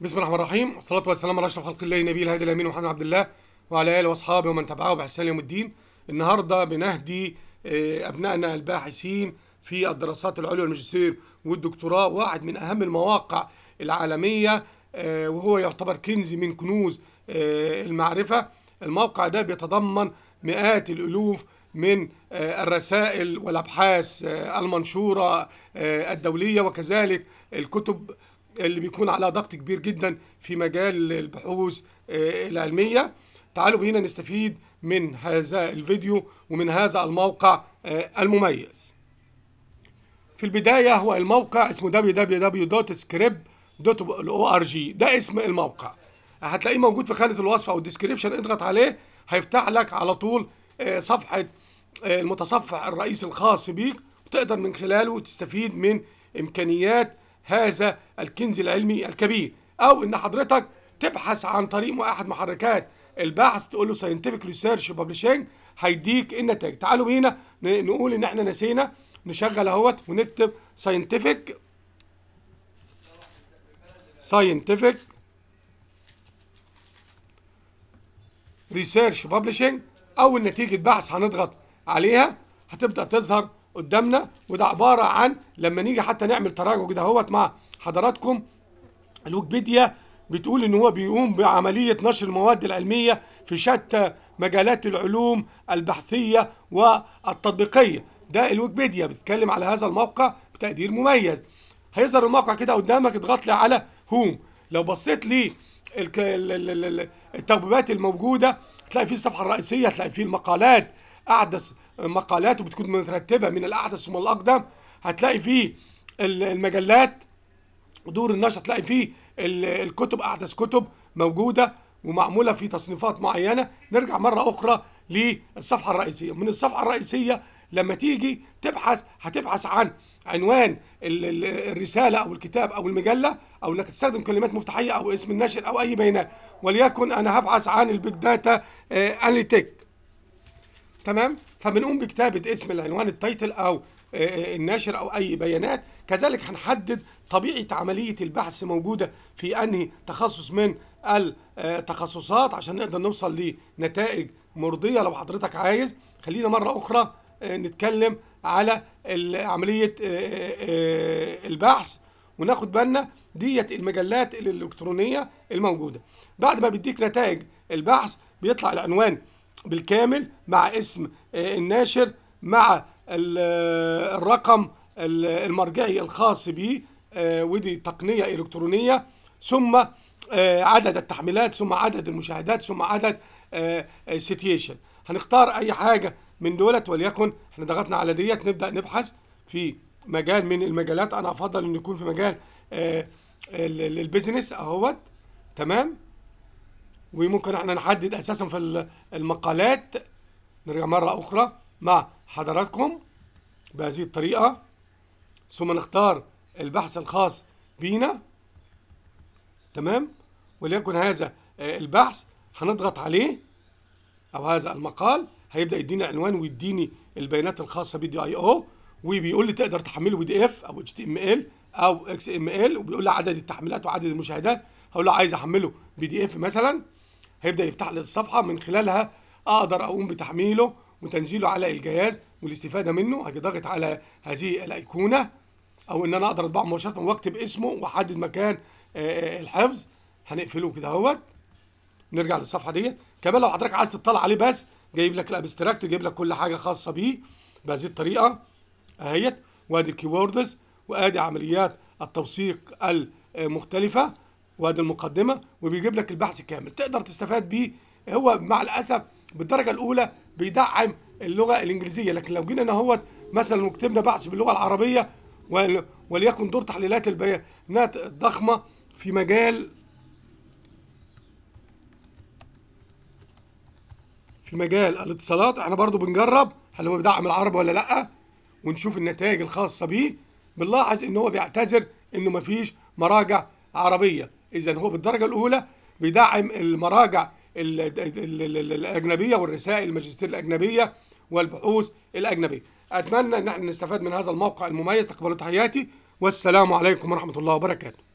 بسم الله الرحمن الرحيم والصلاة والسلام على أشرف خلق الله نبي الهادي الأمين محمد عبد الله وعلى آله وأصحابه ومن تبعه بإحسان يوم الدين النهاردة بنهدي آه، أبنائنا الباحثين في الدراسات العليا والماجستير والدكتوراه واحد من أهم المواقع العالمية آه، وهو يعتبر كنز من كنوز آه، المعرفة الموقع ده بيتضمن مئات الألوف من الرسائل والأبحاث المنشورة الدولية وكذلك الكتب اللي بيكون على ضغط كبير جدا في مجال البحوث آه، العلمية تعالوا بينا نستفيد من هذا الفيديو ومن هذا الموقع آه، المميز في البداية هو الموقع اسمه www.scrib.org ده اسم الموقع هتلاقيه موجود في خانة الوصف أو الديسكريبشن اضغط عليه هيفتح لك على طول آه، صفحة المتصفح الرئيسي الخاص بيك وتقدر من خلاله تستفيد من إمكانيات هذا الكنز العلمي الكبير او ان حضرتك تبحث عن طريق احد محركات البحث تقول له ساينتفك ريسيرش ببلشنج هيديك النتائج تعالوا بينا نقول ان احنا نسينا نشغل اهوت ونكتب ساينتفك ساينتفك ريسيرش ببلشنج اول نتيجه بحث هنضغط عليها هتبدا تظهر قدامنا وده عباره عن لما نيجي حتى نعمل تراجع كده اهوت مع حضراتكم الويكيبيديا بتقول ان هو بيقوم بعمليه نشر المواد العلميه في شتى مجالات العلوم البحثيه والتطبيقيه ده الويكيبيديا بتتكلم على هذا الموقع بتقدير مميز هيظهر الموقع كده قدامك اضغط لي على هوم لو بصيت لي التقبيبات الموجوده هتلاقي فيه الصفحه الرئيسيه هتلاقي فيه المقالات احدث مقالات وبتكون مترتبه من الاحدث ثم الاقدم هتلاقي فيه المجلات دور النشر هتلاقي فيه الكتب احدث كتب موجوده ومعموله في تصنيفات معينه نرجع مره اخرى للصفحه الرئيسيه من الصفحه الرئيسيه لما تيجي تبحث هتبحث عن عنوان الرساله او الكتاب او المجله او انك تستخدم كلمات مفتاحيه او اسم النشر او اي بيانات وليكن انا هبحث عن البيج داتا آه، اناليتيك تمام فبنقوم بكتابه اسم العنوان التايتل او آه، آه، الناشر او اي بيانات كذلك هنحدد طبيعه عمليه البحث موجوده في انهي تخصص من التخصصات عشان نقدر نوصل لنتائج مرضيه لو حضرتك عايز خلينا مره اخرى آه، نتكلم على عمليه البحث وناخد بالنا ديت المجلات الالكترونيه الموجوده بعد ما بيديك نتائج البحث بيطلع العنوان بالكامل مع اسم آه، الناشر مع آه، الرقم المرجعي الخاص به آه، ودي تقنية إلكترونية ثم عدد التحميلات ثم عدد المشاهدات ثم عدد سيتيشن هنختار أي حاجة من دولت وليكن احنا ضغطنا على ديت نبدأ نبحث في مجال من المجالات أنا أفضل إنه يكون في مجال البيزنس أهوت تمام وممكن احنا نحدد اساسا في المقالات نرجع مرة اخرى مع حضراتكم بهذه الطريقة ثم نختار البحث الخاص بينا تمام وليكن هذا آه، البحث هنضغط عليه او هذا المقال هيبدا يديني عنوان ويديني البيانات الخاصه بي دي اي او وبيقول لي تقدر تحمله بي دي اف او اتش تي ام ال او اكس ام ال وبيقول لي عدد التحميلات وعدد المشاهدات هقول له عايز احمله بي دي اف مثلا هيبدا يفتح لي الصفحه من خلالها اقدر اقوم بتحميله وتنزيله على الجهاز والاستفاده منه هاجي ضاغط على هذه الايقونه او ان انا اقدر اطبعه مباشره واكتب اسمه واحدد مكان آه، آه، الحفظ هنقفله كده اهوت نرجع للصفحه ديت كمان لو حضرتك عايز تطلع عليه بس جايب لك الابستراكت جايب لك كل حاجه خاصه بيه بهذه الطريقه اهيت وادي الكيوردز وادي عمليات التوثيق المختلفه وادي المقدمه وبيجيب لك البحث كامل تقدر تستفاد بيه هو مع الاسف بالدرجه الاولى بيدعم اللغه الانجليزيه لكن لو جينا هو مثلا وكتبنا بحث باللغه العربيه وليكن دور تحليلات البيانات الضخمه في مجال في مجال الاتصالات احنا برضو بنجرب هل هو بيدعم العرب ولا لا ونشوف النتائج الخاصه بيه بنلاحظ ان هو بيعتذر انه مفيش مراجع عربيه اذا هو بالدرجه الاولى بيدعم المراجع الاجنبيه والرسائل الماجستير الاجنبيه والبحوث الاجنبيه اتمنى ان احنا نستفاد من هذا الموقع المميز تقبلوا تحياتي والسلام عليكم ورحمه الله وبركاته